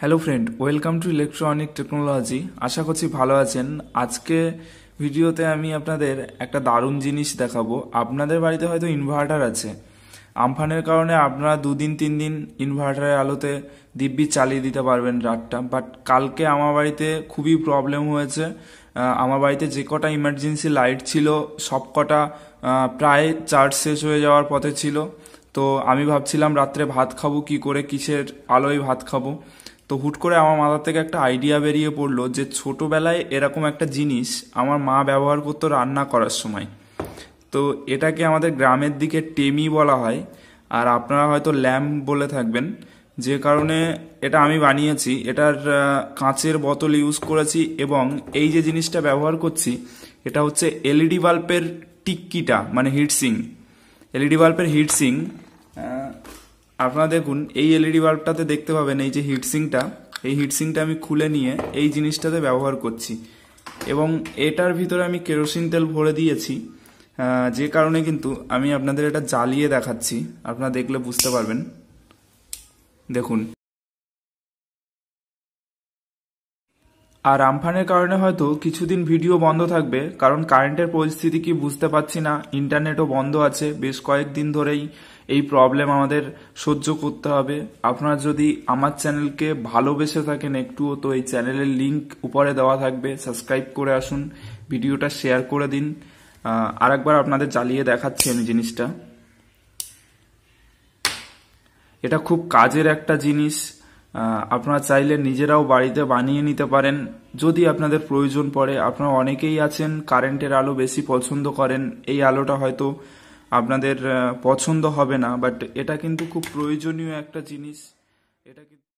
hello friend welcome to electronic technology আশা করছি ভালো আছেন আজকে ভিডিওতে আমি আপনাদের একটা দারুণ জিনিস দেখাবো আপনাদের বাড়িতে হয়তো ইনভার্টার আছে আমফানের কারণে আপনারা দুদিন তিন দিন ইনভার্টারের আলোতে দিব্যি চালিয়ে দিতে পারবেন রাতটা বাট কালকে আমার বাড়িতে খুবই প্রবলেম হয়েছে আমার বাড়িতে যে কটা ইমার্জেন্সি লাইট ছিল সব কটা প্রায় চার্জ শেষ হয়ে যাওয়ার পথে ছিল তো আমি ভাবছিলাম রাত্রে ভাত খাবো কি করে কিসের আলোয় ভাত খাবো তো হুট করে আমার মাথা থেকে একটা আইডিয়া বেরিয়ে পড়লো যে ছোটোবেলায় এরকম একটা জিনিস আমার মা ব্যবহার করতো রান্না করার সময় তো এটাকে আমাদের গ্রামের দিকে টেমি বলা হয় আর আপনারা হয়তো ল্যাম্প বলে থাকবেন যে কারণে এটা আমি বানিয়েছি এটার কাঁচের বোতল ইউজ করেছি এবং এই যে জিনিসটা ব্যবহার করছি এটা হচ্ছে এলইডি বাল্বের টিক্কিটা মানে হিটসিং এলইডি বাল্বের হিটসিং আপনারা দেখুন এই এলইডি বাল্বটাতে e দেখতে পাবেন এই যে হিটসিংটা এই হিটসিংটা আমি খুলে নিয়ে এই জিনিসটাতে ব্যবহার করছি এবং এটার ভিতরে আমি কেরোসিন তেল ভরে দিয়েছি যে কারণে কিন্তু আমি আপনাদের এটা জ্বালিয়ে দেখাচ্ছি আপনারা দেখলে বুঝতে পারবেন দেখুন আর আমফানের কারণে হয়তো কিছুদিন ভিডিও বন্ধ থাকবে কারণ কারেন্টের পরিস্থিতি কি বুঝতে পারছি না ইন্টারনেটও বন্ধ আছে বেশ কয়েকদিন ধরেই এই প্রবলেম আমাদের সহ্য করতে হবে আপনারা যদি আমার চ্যানেলকে ভালোবেসে থাকেন একটুও তো এই চ্যানেলের লিঙ্ক উপরে দেওয়া থাকবে সাবস্ক্রাইব করে আসুন ভিডিওটা শেয়ার করে দিন আর একবার আপনাদের জ্বালিয়ে দেখাচ্ছি আমি জিনিসটা এটা খুব কাজের একটা জিনিস আপনারা চাইলে নিজেরাও বাড়িতে বানিয়ে নিতে পারেন যদি আপনাদের প্রয়োজন পড়ে আপনারা অনেকেই আছেন কারেন্টের আলো বেশি পছন্দ করেন এই আলোটা হয়তো আপনাদের পছন্দ হবে না বাট এটা কিন্তু খুব প্রয়োজনীয় একটা জিনিস এটা কিন্তু